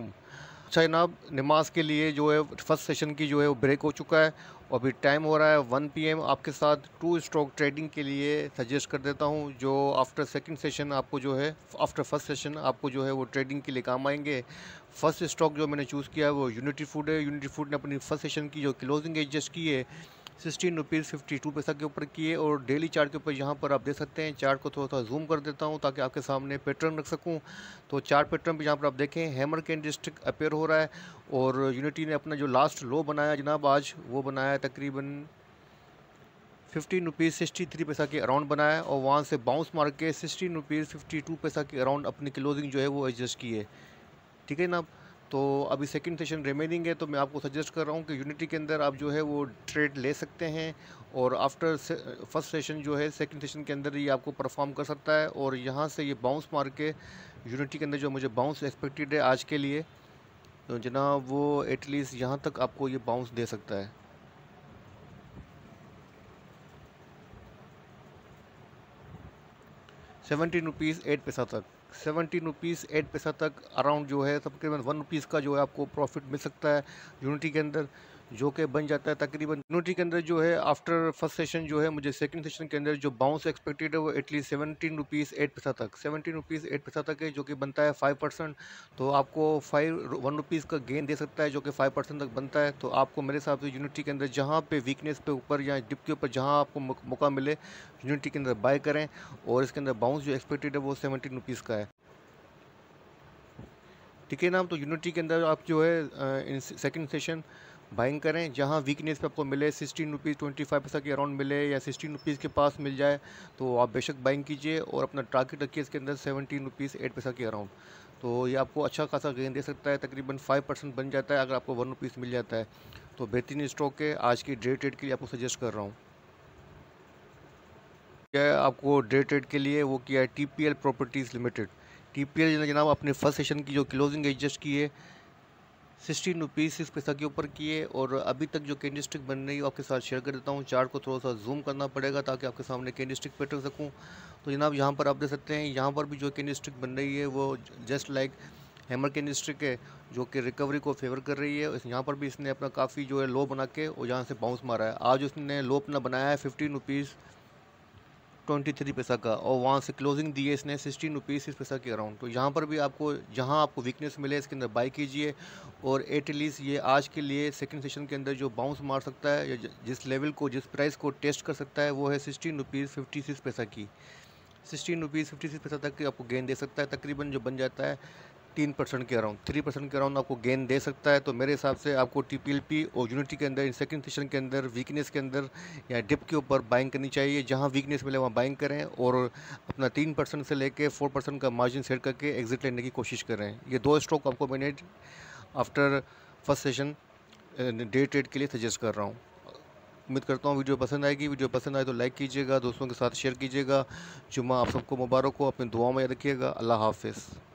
अच्छा जनाब नमाज के लिए जो है फर्स्ट सेशन की जो है वो ब्रेक हो चुका है और अभी टाइम हो रहा है 1 पीएम आपके साथ टू स्ट्रोक ट्रेडिंग के लिए सजेस्ट कर देता हूँ जो आफ्टर सेकंड सेशन आपको जो है आफ्टर फर्स्ट सेशन आपको जो है वो ट्रेडिंग के लिए काम आएंगे फर्स्ट स्टॉक जो मैंने चूज़ किया है वो यूनिटी फूड है यूनिटी फूड ने अपनी फर्स्ट सेशन की जो क्लोजिंग एडजस्ट की है सिक्सटीन रुपीज़ फिफ्टी टू पैसा के ऊपर किए और डेली चार्ट के ऊपर यहाँ पर आप देख सकते हैं चार्ट को थोड़ा सा जूम कर देता हूँ ताकि आपके सामने पैटर्न रख सकूँ तो चार्ट पैटर्न पर यहाँ पर आप देखें हैमर कैंड डिस्ट्रिक्ट अपेयर हो रहा है और यूनिटी ने अपना जो लास्ट लो बनाया जनाब आज वो बनाया तकरीबन फिफ्टीन रुपीज़ सिक्सटी थ्री पैसा के अराउंड बनाया और वहाँ से बाउंस मार के सिक्सटीन रुपीज़ फिफ्टी टू पैसा के अराउंड अपनी क्लोजिंग जो है वो एडजस्ट की है ठीक है जनाब तो अभी सेकंड सेशन रिमेनिंग है तो मैं आपको सजेस्ट कर रहा हूँ कि यूनिटी के अंदर आप जो है वो ट्रेड ले सकते हैं और आफ्टर से, फर्स्ट सेशन जो है सेकंड सेशन के अंदर ये आपको परफॉर्म कर सकता है और यहाँ से ये बाउंस मार के यूनिटी के अंदर जो मुझे बाउंस एक्सपेक्टेड है आज के लिए तो जना वो एटलीस्ट यहाँ तक आपको ये बाउंस दे सकता है सेवेंटीन रुपीज़ एट पैसा तक सेवनटीन रुपीज़ एट पैसा तक अराउंड जो है तकरीबन वन रुपीज़ का जो है आपको प्रॉफिट मिल सकता है यूनिटी के अंदर जो कि बन जाता है तकरीबन यूनिटी के अंदर जो है आफ्टर फर्स्ट सेशन जो है मुझे सेकंड सेशन के अंदर जो बाउंस एक्सपेक्टेड है वो एटलीस्ट सेवनटीन रुपीज़ एट पैसा तक सेवनटीन रुपीज़ एट पैसा तक है जो कि बनता है फाइव परसेंट तो आपको फाइव वन रुपीज़ का गेन दे सकता है जो कि फाइव परसेंट तक बनता है तो आपको मेरे हिसाब से यूनिटी के अंदर जहाँ पे वीकनेस पे ऊपर या डिप के ऊपर जहाँ आपको मौका मिले यूनिटी के अंदर बाय करें और इसके अंदर बाउंस जो एक्सपेक्टेड है वो सेवनटीन रुपीज़ का है ठीक है ना तो यूनिटी के अंदर आप जो है सेकंड सेशन बाइंग करें जहाँ वीकनेस पे आपको मिले सिक्सटीन रुपीज़ ट्वेंटी फाइव पैसा के अराउंड मिले या सिक्सटीन रुपीज़ के पास मिल जाए तो आप बेशक बाइंग कीजिए और अपना टारगेट रखिए इसके अंदर सेवनटीन रुपीज़ एट पैसा के अराउंड तो ये आपको अच्छा खासा गेंद दे सकता है तकरीबन फाइव परसेंट बन जाता है अगर आपको वन रुपीज़ मिल जाता है तो बेहतरीन स्टॉक है आज की डे ट्रेड के लिए आपको सजेस्ट कर रहा हूँ क्या है आपको डे ट्रेड के लिए वो किया है T P L properties limited T P L जनाब अपने फर्स्ट सेशन की जो क्लोजिंग एडजस्ट की है सिक्सटीन रुपीज़ इस पैसा के ऊपर किए और अभी तक जो कैंडी स्टिक बन रही है आपके साथ शेयर कर देता हूँ चार्ट को थोड़ा सा जूम करना पड़ेगा ताकि आपके सामने कैंडी स्टिक पर सकूँ तो जनाब यहाँ पर आप देख सकते हैं यहाँ पर भी जो कैंडी स्टिक बन रही है वो just like hammer candy stick है जो कि रिकवरी को फेवर कर रही है यहाँ पर भी इसने अपना काफ़ी जो है लो बना के और यहाँ से बाउंस मारा है आज उसने लो अपना बनाया है फिफ्टीन रुपीज़ ट्वेंटी थ्री पैसा का और वहाँ से क्लोजिंग दी है इसने सिक्सटीन रुपीज़ इस पैसा के अराउंड तो यहाँ पर भी आपको जहाँ आपको वीकनेस मिले इसके अंदर बाई कीजिए और एटलीस्ट ये आज के लिए सेकंड सेशन के अंदर जो बाउंस मार सकता है या जिस लेवल को जिस प्राइस को टेस्ट कर सकता है वो है सिक्सटीन रुपीज़ फिफ्टी सिक्स पैसा की सिक्सटीन रुपीज़ फिफ्टी सिक्स पैसा तक आपको गेंद दे सकता है तकरीबन जो बन जाता है तीन परसेंट के अराउंड थ्री परसेंट के अराउंड आपको गेन दे सकता है तो मेरे हिसाब से आपको टी पी एल पी और यूनिटी के अंदर सेकेंड सेशन के अंदर वीकनेस के अंदर या डिप के ऊपर बाइंग करनी चाहिए जहाँ वीकनेस मिले वहाँ बाइंग करें और अपना तीन परसेंट से लेकर फोर परसेंट का मार्जिन सेट करके एग्जिट लेने की कोशिश करें ये दो स्टॉक आपको मैंने after first session day trade के लिए सजेस्ट कर रहा हूँ उम्मीद करता हूँ वीडियो पसंद आएगी वीडियो पसंद आए तो लाइक कीजिएगा दोस्तों के साथ शेयर कीजिएगा जुम्मा आप सबको मुबारक हो अपने दुआ में रखिएगा अल्लाह हाफिज़